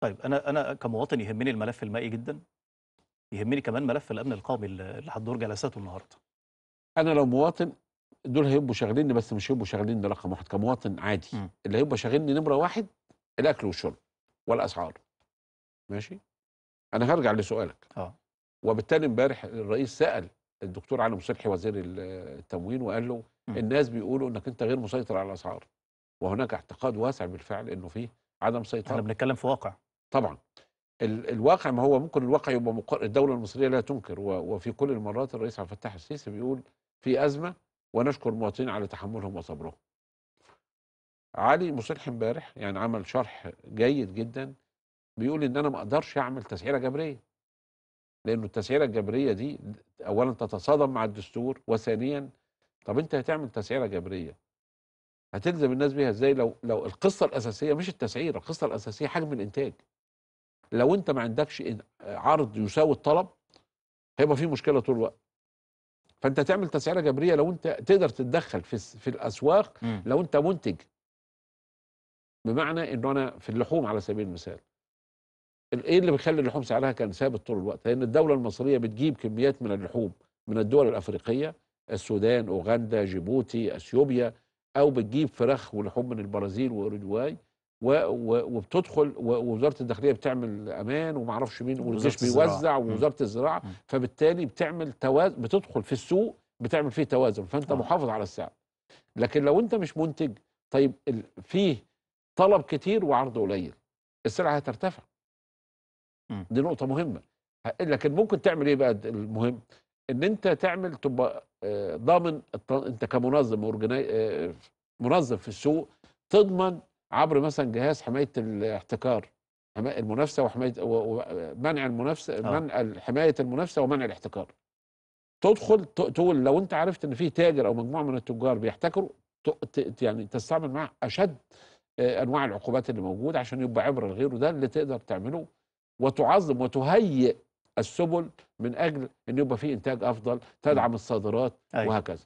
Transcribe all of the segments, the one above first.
طيب انا انا كمواطن يهمني الملف المائي جدا يهمني كمان ملف الامن القومي اللي هتدور جلساته النهارده انا لو مواطن دول هيبقوا شاغليني بس مش هيبقوا شاغليني رقم واحد كمواطن عادي م. اللي هيبقى شاغلني نمره واحد الاكل والشرب والاسعار ماشي انا هرجع لسؤالك اه وبالتالي امبارح الرئيس سال الدكتور علي مصلحي وزير التموين وقال له م. الناس بيقولوا انك انت غير مسيطر على الاسعار وهناك اعتقاد واسع بالفعل انه فيه عدم سيطره احنا بنتكلم في واقع طبعا ال الواقع ما هو ممكن الواقع يبقى مقر... الدوله المصريه لا تنكر و... وفي كل المرات الرئيس عبد الفتاح السيسي بيقول في ازمه ونشكر المواطنين على تحملهم وصبرهم. علي مصلح امبارح يعني عمل شرح جيد جدا بيقول ان انا ما اقدرش اعمل تسعيره جبريه. لانه التسعيره الجبريه دي اولا تتصادم مع الدستور وثانيا طب انت هتعمل تسعيره جبريه هتلزم الناس بيها ازاي لو لو القصه الاساسيه مش التسعيره، القصه الاساسيه حجم الانتاج. لو انت ما عندكش عرض يساوي الطلب هيبقى في مشكله طول الوقت فانت تعمل تسعيره جبريه لو انت تقدر تتدخل في في الاسواق م. لو انت منتج بمعنى ان انا في اللحوم على سبيل المثال ايه اللي بيخلي اللحوم سعرها كان ثابت طول الوقت لان الدوله المصريه بتجيب كميات من اللحوم من الدول الافريقيه السودان اوغندا جيبوتي اثيوبيا او بتجيب فراخ ولحوم من البرازيل واوروجواي وبتدخل ووزاره الداخليه بتعمل امان وما اعرفش مين والجيش بيوزع ووزاره الزراعه فبالتالي بتعمل توازن بتدخل في السوق بتعمل فيه توازن فانت آه. محافظ على السعر لكن لو انت مش منتج طيب فيه طلب كتير وعرض قليل السلعه هترتفع دي نقطه مهمه لكن ممكن تعمل ايه بقى المهم ان انت تعمل تبقى آه، ضامن انت كمنظم آه، منظم في السوق تضمن عبر مثلا جهاز حمايه الاحتكار المنافسه وحمايه ومنع المنافسه آه. منع حمايه المنافسه ومنع الاحتكار تدخل تقول لو انت عرفت ان في تاجر او مجموعه من التجار بيحتكروا يعني تستعمل معاه اشد آه، انواع العقوبات اللي موجوده عشان يبقى عبره لغيره ده اللي تقدر تعمله وتعظم وتهيئ السبل من اجل ان يبقى في انتاج افضل تدعم الصادرات أيوة. وهكذا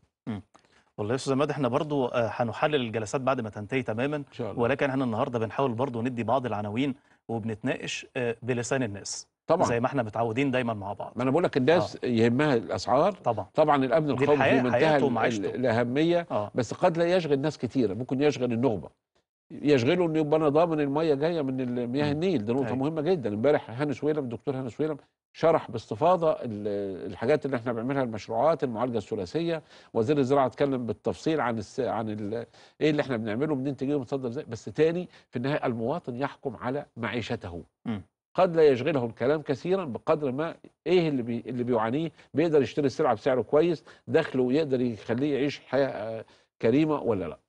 والله يا استاذ عماد احنا برضو آه، هنحلل الجلسات بعد ما تنتهي تماما إن شاء الله. ولكن احنا النهارده بنحاول برضو ندي بعض العناوين وبنتناقش آه، بلسان الناس طبعا زي ما احنا متعودين دايما مع بعض ما انا بقول لك الناس آه. يهمها الاسعار طبعا طبعا الامن القومي في منتهى الاهميه آه. بس قد لا يشغل ناس كثيره ممكن يشغل النخبه يشغله ان يبقى انا ضامن الميه جايه من مياه النيل دي نقطه أيوة. مهمه جدا امبارح هاني سويلم الدكتور هاني سويلم شرح باستفاضه الحاجات اللي احنا بنعملها المشروعات المعالجه الثلاثيه وزير الزراعه اتكلم بالتفصيل عن الس... عن ال... ايه اللي احنا بنعمله منين تجيبه متصدر ازاي بس تاني في النهايه المواطن يحكم على معيشته م. قد لا يشغله الكلام كثيرا بقدر ما ايه اللي بي اللي بيعانيه بيقدر يشتري السلعه بسعر كويس دخله يقدر يخليه يعيش حياه آه، كريمه ولا لا